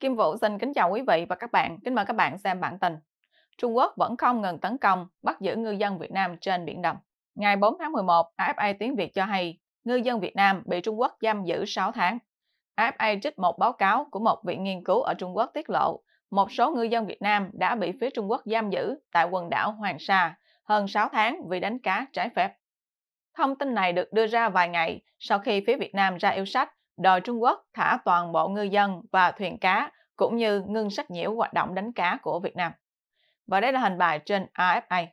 Kim Vũ xin kính chào quý vị và các bạn. Kính mời các bạn xem bản tin. Trung Quốc vẫn không ngừng tấn công, bắt giữ ngư dân Việt Nam trên Biển Đông. Ngày 4 tháng 11, AFA tiếng Việt cho hay ngư dân Việt Nam bị Trung Quốc giam giữ 6 tháng. AFA trích một báo cáo của một viện nghiên cứu ở Trung Quốc tiết lộ một số ngư dân Việt Nam đã bị phía Trung Quốc giam giữ tại quần đảo Hoàng Sa hơn 6 tháng vì đánh cá trái phép. Thông tin này được đưa ra vài ngày sau khi phía Việt Nam ra yêu sách đòi Trung Quốc thả toàn bộ ngư dân và thuyền cá cũng như ngưng sách nhiễu hoạt động đánh cá của Việt Nam. Và đây là hình bài trên AFA.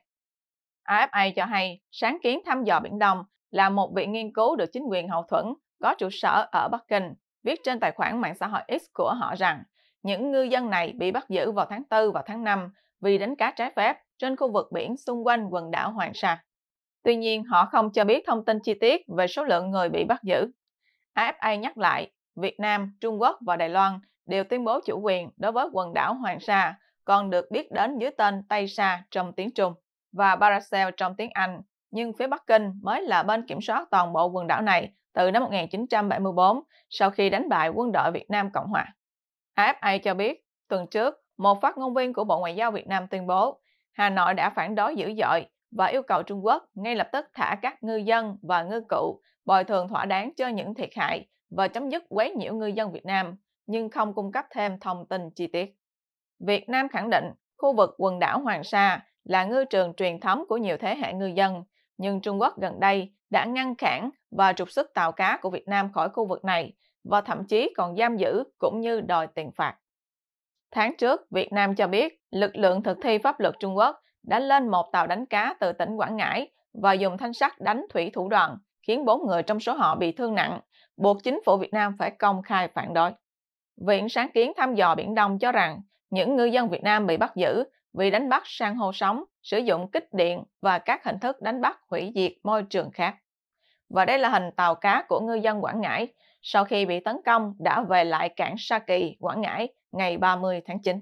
AFA cho hay sáng kiến thăm dò Biển Đông là một viện nghiên cứu được chính quyền hậu thuẫn có trụ sở ở Bắc Kinh viết trên tài khoản mạng xã hội X của họ rằng những ngư dân này bị bắt giữ vào tháng 4 và tháng 5 vì đánh cá trái phép trên khu vực biển xung quanh quần đảo Hoàng Sa. Tuy nhiên, họ không cho biết thông tin chi tiết về số lượng người bị bắt giữ. AFA nhắc lại, Việt Nam, Trung Quốc và Đài Loan đều tuyên bố chủ quyền đối với quần đảo Hoàng Sa, còn được biết đến dưới tên Tây Sa trong tiếng Trung và Paracel trong tiếng Anh, nhưng phía Bắc Kinh mới là bên kiểm soát toàn bộ quần đảo này từ năm 1974 sau khi đánh bại quân đội Việt Nam Cộng Hòa. AFA cho biết, tuần trước, một phát ngôn viên của Bộ Ngoại giao Việt Nam tuyên bố Hà Nội đã phản đối dữ dội và yêu cầu Trung Quốc ngay lập tức thả các ngư dân và ngư cụ bồi thường thỏa đáng cho những thiệt hại và chấm dứt quấy nhiễu ngư dân Việt Nam, nhưng không cung cấp thêm thông tin chi tiết. Việt Nam khẳng định khu vực quần đảo Hoàng Sa là ngư trường truyền thống của nhiều thế hệ ngư dân, nhưng Trung Quốc gần đây đã ngăn cản và trục xuất tàu cá của Việt Nam khỏi khu vực này và thậm chí còn giam giữ cũng như đòi tiền phạt. Tháng trước, Việt Nam cho biết lực lượng thực thi pháp luật Trung Quốc đã lên một tàu đánh cá từ tỉnh Quảng Ngãi và dùng thanh sắt đánh thủy thủ đoàn khiến bốn người trong số họ bị thương nặng, buộc chính phủ Việt Nam phải công khai phản đối. Viện sáng kiến thăm dò Biển Đông cho rằng những ngư dân Việt Nam bị bắt giữ vì đánh bắt sang hô sóng, sử dụng kích điện và các hình thức đánh bắt hủy diệt môi trường khác. Và đây là hình tàu cá của ngư dân Quảng Ngãi sau khi bị tấn công đã về lại cảng Sa Kỳ, Quảng Ngãi ngày 30 tháng 9.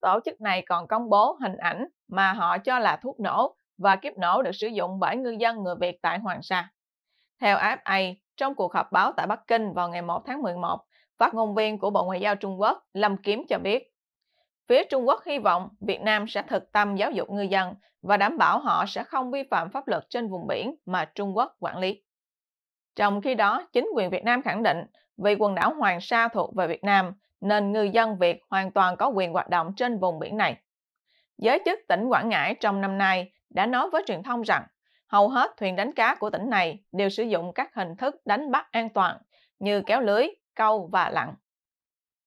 Tổ chức này còn công bố hình ảnh mà họ cho là thuốc nổ và kiếp nổ được sử dụng bởi ngư dân người Việt tại Hoàng Sa. Theo AFA, trong cuộc họp báo tại Bắc Kinh vào ngày 1 tháng 11, phát ngôn viên của Bộ Ngoại giao Trung Quốc Lâm Kiếm cho biết, phía Trung Quốc hy vọng Việt Nam sẽ thực tâm giáo dục ngư dân và đảm bảo họ sẽ không vi phạm pháp luật trên vùng biển mà Trung Quốc quản lý. Trong khi đó, chính quyền Việt Nam khẳng định vì quần đảo Hoàng Sa thuộc về Việt Nam nên ngư dân Việt hoàn toàn có quyền hoạt động trên vùng biển này. Giới chức tỉnh Quảng Ngãi trong năm nay đã nói với truyền thông rằng hầu hết thuyền đánh cá của tỉnh này đều sử dụng các hình thức đánh bắt an toàn như kéo lưới, câu và lặn.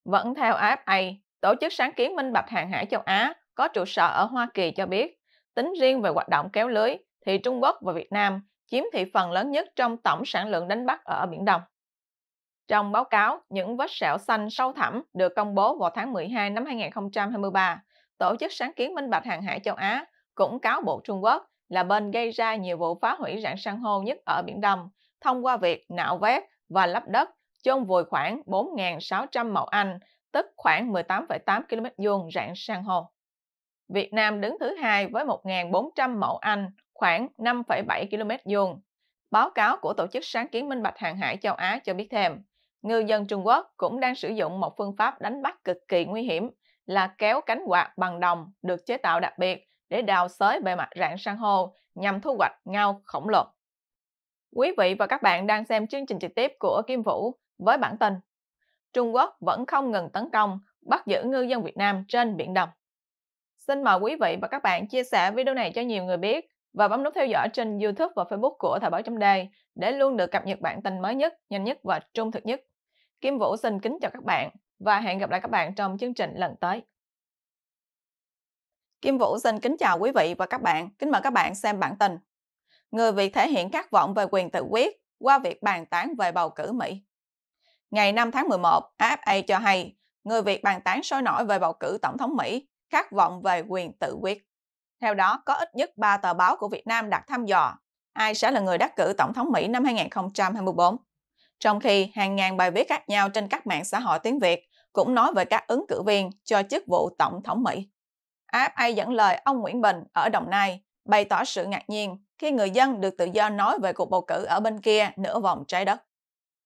Vẫn theo AFA, Tổ chức Sáng kiến Minh Bạch Hàng hải châu Á có trụ sở ở Hoa Kỳ cho biết, tính riêng về hoạt động kéo lưới thì Trung Quốc và Việt Nam chiếm thị phần lớn nhất trong tổng sản lượng đánh bắt ở Biển Đông. Trong báo cáo, những vết sẹo xanh sâu thẳm được công bố vào tháng 12 năm 2023, Tổ chức Sáng kiến Minh Bạch Hàng hải châu Á cũng cáo buộc Trung Quốc là bên gây ra nhiều vụ phá hủy rạn san hô nhất ở Biển Đông thông qua việc nạo vét và lấp đất chôn vùi khoảng 4.600 mẫu Anh, tức khoảng 18,8 km vuông rạn san hô. Việt Nam đứng thứ hai với 1.400 mẫu Anh, khoảng 5,7 km vuông. Báo cáo của Tổ chức Sáng kiến Minh bạch Hàng hải châu Á cho biết thêm, ngư dân Trung Quốc cũng đang sử dụng một phương pháp đánh bắt cực kỳ nguy hiểm là kéo cánh quạt bằng đồng được chế tạo đặc biệt để đào xới bề mặt rạn san hô nhằm thu hoạch ngao khổng lồ. Quý vị và các bạn đang xem chương trình trực tiếp của Kim Vũ với bản tin Trung Quốc vẫn không ngừng tấn công, bắt giữ ngư dân Việt Nam trên Biển Đông. Xin mời quý vị và các bạn chia sẻ video này cho nhiều người biết và bấm nút theo dõi trên YouTube và Facebook của Thời báo chấm đề để luôn được cập nhật bản tin mới nhất, nhanh nhất và trung thực nhất. Kim Vũ xin kính chào các bạn và hẹn gặp lại các bạn trong chương trình lần tới. Kim Vũ xin kính chào quý vị và các bạn. Kính mời các bạn xem bản tin. Người Việt thể hiện khát vọng về quyền tự quyết qua việc bàn tán về bầu cử Mỹ. Ngày 5 tháng 11, AFA cho hay người Việt bàn tán sôi nổi về bầu cử tổng thống Mỹ, khát vọng về quyền tự quyết. Theo đó, có ít nhất 3 tờ báo của Việt Nam đặt thăm dò ai sẽ là người đắc cử tổng thống Mỹ năm 2024. Trong khi hàng ngàn bài viết khác nhau trên các mạng xã hội tiếng Việt cũng nói về các ứng cử viên cho chức vụ tổng thống Mỹ. AFA dẫn lời ông Nguyễn Bình ở Đồng Nai bày tỏ sự ngạc nhiên khi người dân được tự do nói về cuộc bầu cử ở bên kia nửa vòng trái đất.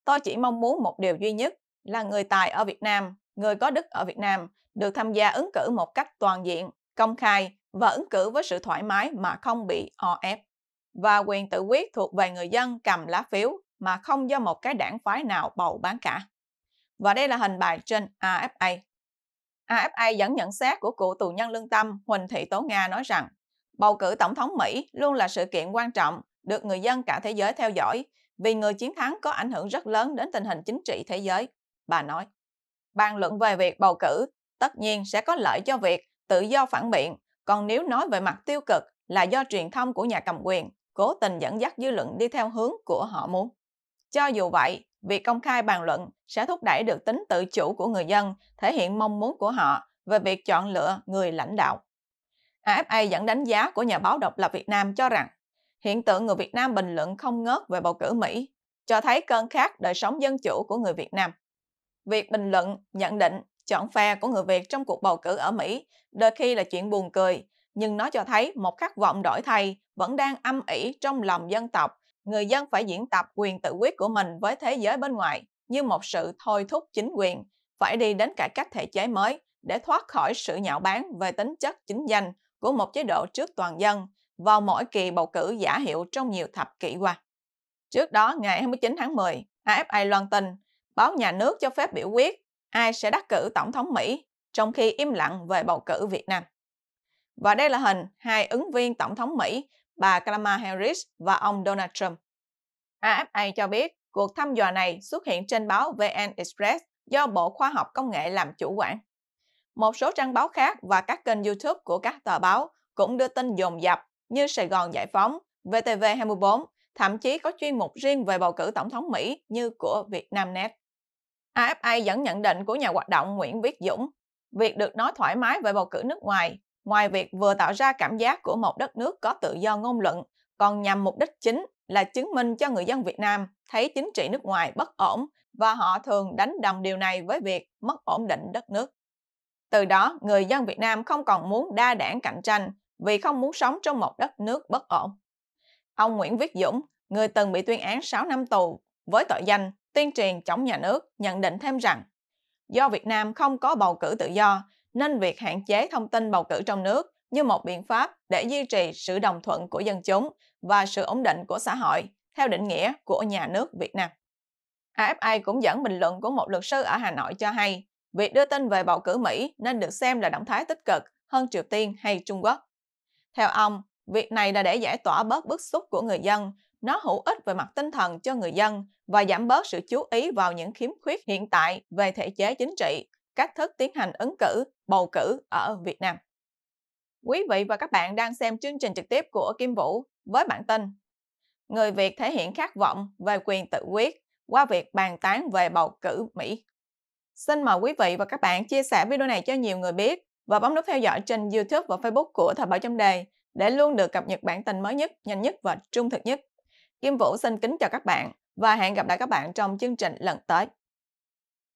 Tôi chỉ mong muốn một điều duy nhất là người tài ở Việt Nam, người có đức ở Việt Nam được tham gia ứng cử một cách toàn diện, công khai và ứng cử với sự thoải mái mà không bị o ép. Và quyền tự quyết thuộc về người dân cầm lá phiếu mà không do một cái đảng phái nào bầu bán cả. Và đây là hình bài trên AFA. AFA dẫn nhận xét của cựu tù nhân lương tâm Huỳnh Thị Tố Nga nói rằng bầu cử tổng thống Mỹ luôn là sự kiện quan trọng được người dân cả thế giới theo dõi vì người chiến thắng có ảnh hưởng rất lớn đến tình hình chính trị thế giới. Bà nói, bàn luận về việc bầu cử tất nhiên sẽ có lợi cho việc tự do phản biện, còn nếu nói về mặt tiêu cực là do truyền thông của nhà cầm quyền cố tình dẫn dắt dư luận đi theo hướng của họ muốn. Cho dù vậy, Việc công khai bàn luận sẽ thúc đẩy được tính tự chủ của người dân, thể hiện mong muốn của họ về việc chọn lựa người lãnh đạo. AFA dẫn đánh giá của nhà báo độc lập Việt Nam cho rằng hiện tượng người Việt Nam bình luận không ngớt về bầu cử Mỹ cho thấy cơn khát đời sống dân chủ của người Việt Nam. Việc bình luận, nhận định, chọn phe của người Việt trong cuộc bầu cử ở Mỹ đôi khi là chuyện buồn cười, nhưng nó cho thấy một khát vọng đổi thay vẫn đang âm ỉ trong lòng dân tộc người dân phải diễn tập quyền tự quyết của mình với thế giới bên ngoài như một sự thôi thúc chính quyền phải đi đến cải cách thể chế mới để thoát khỏi sự nhạo báng về tính chất chính danh của một chế độ trước toàn dân vào mỗi kỳ bầu cử giả hiệu trong nhiều thập kỷ qua. Trước đó, ngày 29 tháng 10, AFA loan tin báo nhà nước cho phép biểu quyết ai sẽ đắc cử tổng thống Mỹ trong khi im lặng về bầu cử Việt Nam. Và đây là hình hai ứng viên tổng thống Mỹ bà Kamala Harris và ông Donald Trump. AFA cho biết cuộc thăm dò này xuất hiện trên báo VN Express do Bộ Khoa học Công nghệ làm chủ quản. Một số trang báo khác và các kênh YouTube của các tờ báo cũng đưa tin dồn dập như Sài Gòn Giải Phóng, VTV24, thậm chí có chuyên mục riêng về bầu cử tổng thống Mỹ như của Vietnamnet. AFA dẫn nhận định của nhà hoạt động Nguyễn Viết Dũng, việc được nói thoải mái về bầu cử nước ngoài ngoài việc vừa tạo ra cảm giác của một đất nước có tự do ngôn luận, còn nhằm mục đích chính là chứng minh cho người dân Việt Nam thấy chính trị nước ngoài bất ổn và họ thường đánh đồng điều này với việc mất ổn định đất nước. Từ đó, người dân Việt Nam không còn muốn đa đảng cạnh tranh vì không muốn sống trong một đất nước bất ổn. Ông Nguyễn Viết Dũng, người từng bị tuyên án 6 năm tù với tội danh tuyên truyền chống nhà nước, nhận định thêm rằng do Việt Nam không có bầu cử tự do nên việc hạn chế thông tin bầu cử trong nước như một biện pháp để duy trì sự đồng thuận của dân chúng và sự ổn định của xã hội theo định nghĩa của nhà nước Việt Nam. AFI cũng dẫn bình luận của một luật sư ở Hà Nội cho hay, việc đưa tin về bầu cử Mỹ nên được xem là động thái tích cực hơn Triều Tiên hay Trung Quốc. Theo ông, việc này là để giải tỏa bớt bức xúc của người dân, nó hữu ích về mặt tinh thần cho người dân và giảm bớt sự chú ý vào những khiếm khuyết hiện tại về thể chế chính trị cách thức tiến hành ứng cử, bầu cử ở Việt Nam. Quý vị và các bạn đang xem chương trình trực tiếp của Kim Vũ với bản tin Người Việt thể hiện khát vọng về quyền tự quyết qua việc bàn tán về bầu cử Mỹ. Xin mời quý vị và các bạn chia sẻ video này cho nhiều người biết và bấm nút theo dõi trên YouTube và Facebook của Thời báo trong đề để luôn được cập nhật bản tin mới nhất, nhanh nhất và trung thực nhất. Kim Vũ xin kính chào các bạn và hẹn gặp lại các bạn trong chương trình lần tới.